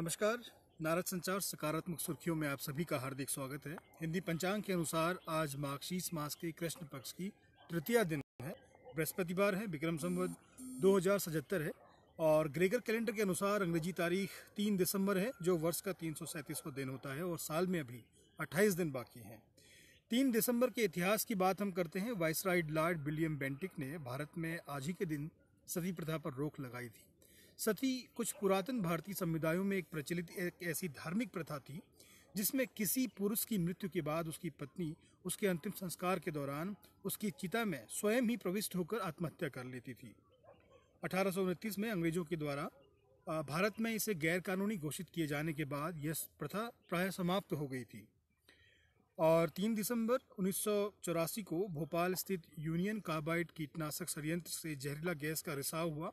नमस्कार नारद संचार सकारात्मक सुर्खियों में आप सभी का हार्दिक स्वागत है हिंदी पंचांग के अनुसार आज मार्गशीर्ष मास के कृष्ण पक्ष की तृतीय दिन है बृहस्पतिवार है विक्रम संवत दो हजार है और ग्रेगर कैलेंडर के अनुसार अंग्रेजी तारीख तीन दिसंबर है जो वर्ष का तीन सौ दिन होता है और साल में अभी अट्ठाईस दिन बाकी हैं तीन दिसंबर के इतिहास की बात हम करते हैं वाइसराइड लॉर्ड विलियम बेंटिक ने भारत में आज ही के दिन सती प्रथा पर रोक लगाई थी सती कुछ पुरातन भारतीय समुदायों में एक प्रचलित एक ऐसी धार्मिक प्रथा थी जिसमें किसी पुरुष की मृत्यु के बाद उसकी पत्नी उसके अंतिम संस्कार के दौरान उसकी चिता में स्वयं ही प्रविष्ट होकर आत्महत्या कर लेती थी अठारह में अंग्रेजों के द्वारा भारत में इसे गैरकानूनी घोषित किए जाने के बाद यह प्रथा प्राय समाप्त हो गई थी और 3 दिसंबर उन्नीस को भोपाल स्थित यूनियन कार्बाइड कीटनाशक संयंत्र से जहरीला गैस का रिसाव हुआ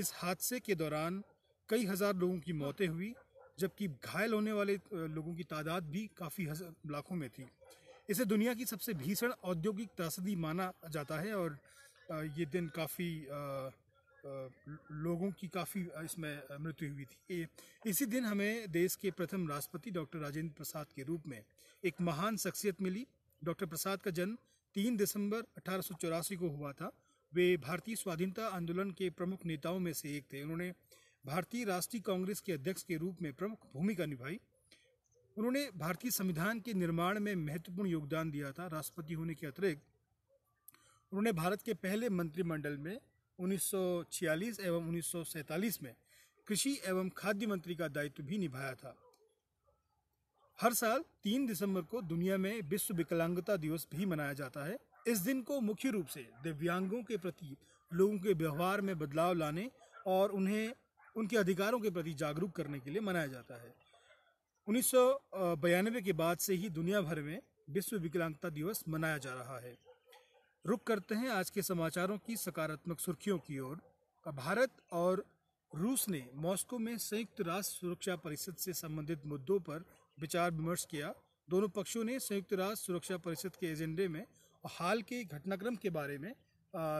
इस हादसे के दौरान कई हज़ार लोगों की मौतें हुई जबकि घायल होने वाले लोगों की तादाद भी काफ़ी लाखों में थी इसे दुनिया की सबसे भीषण औद्योगिक त्रासदी माना जाता है और ये दिन काफ़ी लोगों की काफ़ी इसमें मृत्यु हुई थी इसी दिन हमें देश के प्रथम राष्ट्रपति डॉक्टर राजेंद्र प्रसाद के रूप में एक महान शख्सियत मिली डॉक्टर प्रसाद का जन्म तीन दिसंबर अठारह को हुआ था वे भारतीय स्वाधीनता आंदोलन के प्रमुख नेताओं में से एक थे उन्होंने भारतीय राष्ट्रीय कांग्रेस के अध्यक्ष के रूप में प्रमुख भूमिका निभाई उन्होंने भारतीय संविधान के निर्माण में महत्वपूर्ण योगदान दिया था राष्ट्रपति होने के अतिरिक्त उन्होंने भारत के पहले मंत्रिमंडल में 1946 एवं 1947 में कृषि एवं खाद्य मंत्री का दायित्व भी निभाया था हर साल तीन दिसंबर को दुनिया में विश्व विकलांगता दिवस भी मनाया जाता है इस दिन को मुख्य रूप से दिव्यांगों के प्रति लोगों के व्यवहार में बदलाव लाने और उन्हें उनके अधिकारों के प्रति जागरूक करने के लिए मनाया जाता है उन्नीस के बाद से ही दुनिया भर में विश्व विकलांगता दिवस मनाया जा रहा है रुक करते हैं आज के समाचारों की सकारात्मक सुर्खियों की ओर भारत और रूस ने मॉस्को में संयुक्त राष्ट्र सुरक्षा परिषद से संबंधित मुद्दों पर विचार विमर्श किया दोनों पक्षों ने संयुक्त राष्ट्र सुरक्षा परिषद के एजेंडे में हाल के घटनाक्रम के बारे में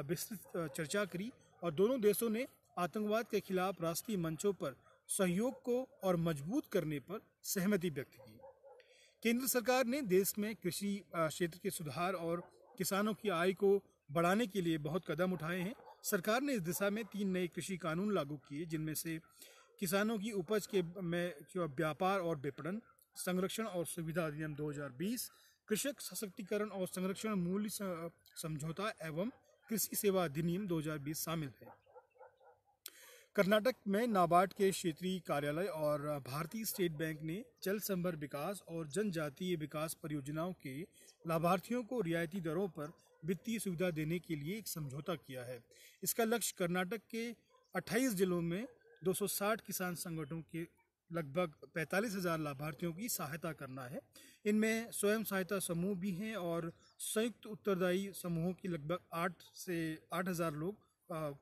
विस्तृत चर्चा करी और दोनों देशों ने आतंकवाद के खिलाफ राष्ट्रीय मंचों पर सहयोग को और मजबूत करने पर सहमति व्यक्त की केंद्र सरकार ने देश में कृषि क्षेत्र के सुधार और किसानों की आय को बढ़ाने के लिए बहुत कदम उठाए हैं सरकार ने इस दिशा में तीन नए कृषि कानून लागू किए जिनमें से किसानों की उपज के में व्यापार और विपणन संरक्षण और सुविधा अधिनियम 2020 कृषक सशक्तिकरण और संरक्षण मूल्य समझौता एवं कृषि सेवा अधिनियम 2020 शामिल है कर्नाटक में नाबार्ड के क्षेत्रीय कार्यालय और भारतीय स्टेट बैंक ने जल संभर विकास और जनजातीय विकास परियोजनाओं के लाभार्थियों को रियायती दरों पर वित्तीय सुविधा देने के लिए एक समझौता किया है इसका लक्ष्य कर्नाटक के 28 जिलों में 260 किसान संगठनों के लगभग पैंतालीस हज़ार लाभार्थियों की सहायता करना है इनमें स्वयं सहायता समूह भी हैं और संयुक्त उत्तरदायी समूहों की लगभग आठ से आठ हज़ार लोग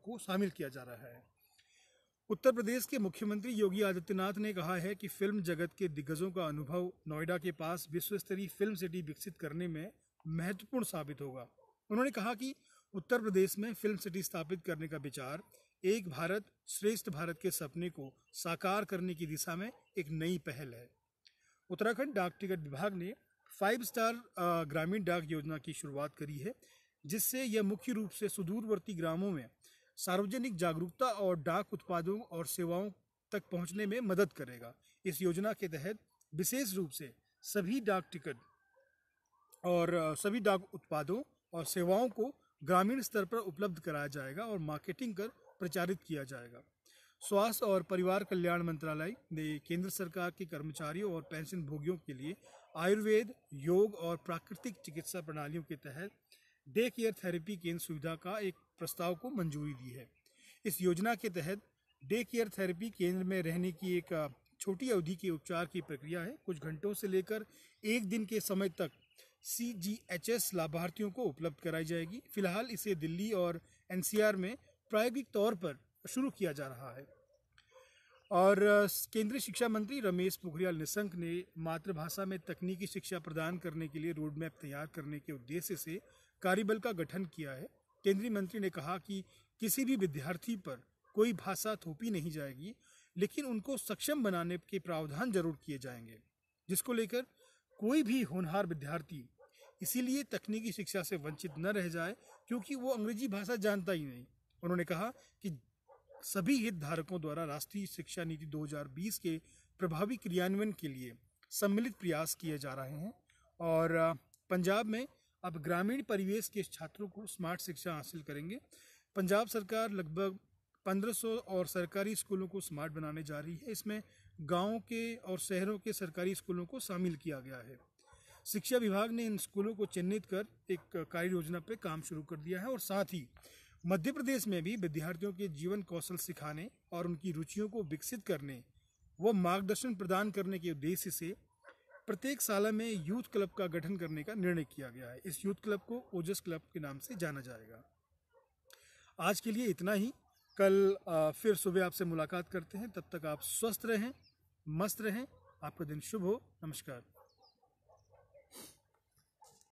को शामिल किया जा रहा है उत्तर प्रदेश के मुख्यमंत्री योगी आदित्यनाथ ने कहा है कि फिल्म जगत के दिग्गजों का अनुभव नोएडा के पास विश्व स्तरीय फिल्म सिटी विकसित करने में महत्वपूर्ण साबित होगा उन्होंने कहा कि उत्तर प्रदेश में फिल्म सिटी स्थापित करने का विचार एक भारत श्रेष्ठ भारत के सपने को साकार करने की दिशा में एक नई पहल है उत्तराखंड डाक टिकट विभाग ने फाइव स्टार ग्रामीण डाक योजना की शुरुआत करी है जिससे यह मुख्य रूप से सुदूरवर्ती ग्रामों में सार्वजनिक जागरूकता और डाक उत्पादों और सेवाओं तक पहुंचने में मदद करेगा इस योजना के तहत विशेष रूप से सभी डाक टिकट और सभी डाक उत्पादों और सेवाओं को ग्रामीण स्तर पर उपलब्ध कराया जाएगा और मार्केटिंग कर प्रचारित किया जाएगा स्वास्थ्य और परिवार कल्याण मंत्रालय ने केंद्र सरकार के कर्मचारियों और पेंशन भोगियों के लिए आयुर्वेद योग और प्राकृतिक चिकित्सा प्रणालियों के तहत डे केयर थेरेपी केंद्र सुविधा का एक प्रस्ताव को मंजूरी दी है इस योजना के तहत डे केयर थेरेपी केंद्र में रहने की एक छोटी अवधि के उपचार की प्रक्रिया है कुछ घंटों से लेकर एक दिन के समय तक एस लाभार्थियों को उपलब्ध कराई जाएगी फिलहाल इसे दिल्ली और एनसीआर में प्रायोगिक तौर पर शुरू किया जा रहा है और केंद्रीय शिक्षा मंत्री रमेश पोखरियाल निशंक ने मातृभाषा में तकनीकी शिक्षा प्रदान करने के लिए रोड मैप तैयार करने के उद्देश्य से कार्यबल का गठन किया है केंद्रीय मंत्री ने कहा कि किसी भी विद्यार्थी पर कोई भाषा थोपी नहीं जाएगी लेकिन उनको सक्षम बनाने के प्रावधान जरूर किए जाएंगे जिसको लेकर कोई भी होनहार विद्यार्थी इसीलिए तकनीकी शिक्षा से वंचित न रह जाए क्योंकि वो अंग्रेजी भाषा जानता ही नहीं उन्होंने कहा कि सभी हितधारकों द्वारा राष्ट्रीय शिक्षा नीति 2020 के प्रभावी क्रियान्वयन के लिए सम्मिलित प्रयास किए जा रहे हैं और पंजाब में अब ग्रामीण परिवेश के छात्रों को स्मार्ट शिक्षा हासिल करेंगे पंजाब सरकार लगभग 1500 और सरकारी स्कूलों को स्मार्ट बनाने जा रही है इसमें गाँव के और शहरों के सरकारी स्कूलों को शामिल किया गया है शिक्षा विभाग ने इन स्कूलों को चिन्हित कर एक कार्य योजना पर काम शुरू कर दिया है और साथ ही मध्य प्रदेश में भी विद्यार्थियों के जीवन कौशल सिखाने और उनकी रुचियों को विकसित करने व मार्गदर्शन प्रदान करने के उद्देश्य से प्रत्येक शाला में यूथ क्लब का गठन करने का निर्णय किया गया है इस यूथ क्लब को ओजस क्लब के नाम से जाना जाएगा आज के लिए इतना ही कल फिर सुबह आपसे मुलाकात करते हैं तब तक आप स्वस्थ रहें मस्त रहें आपका दिन शुभ हो नमस्कार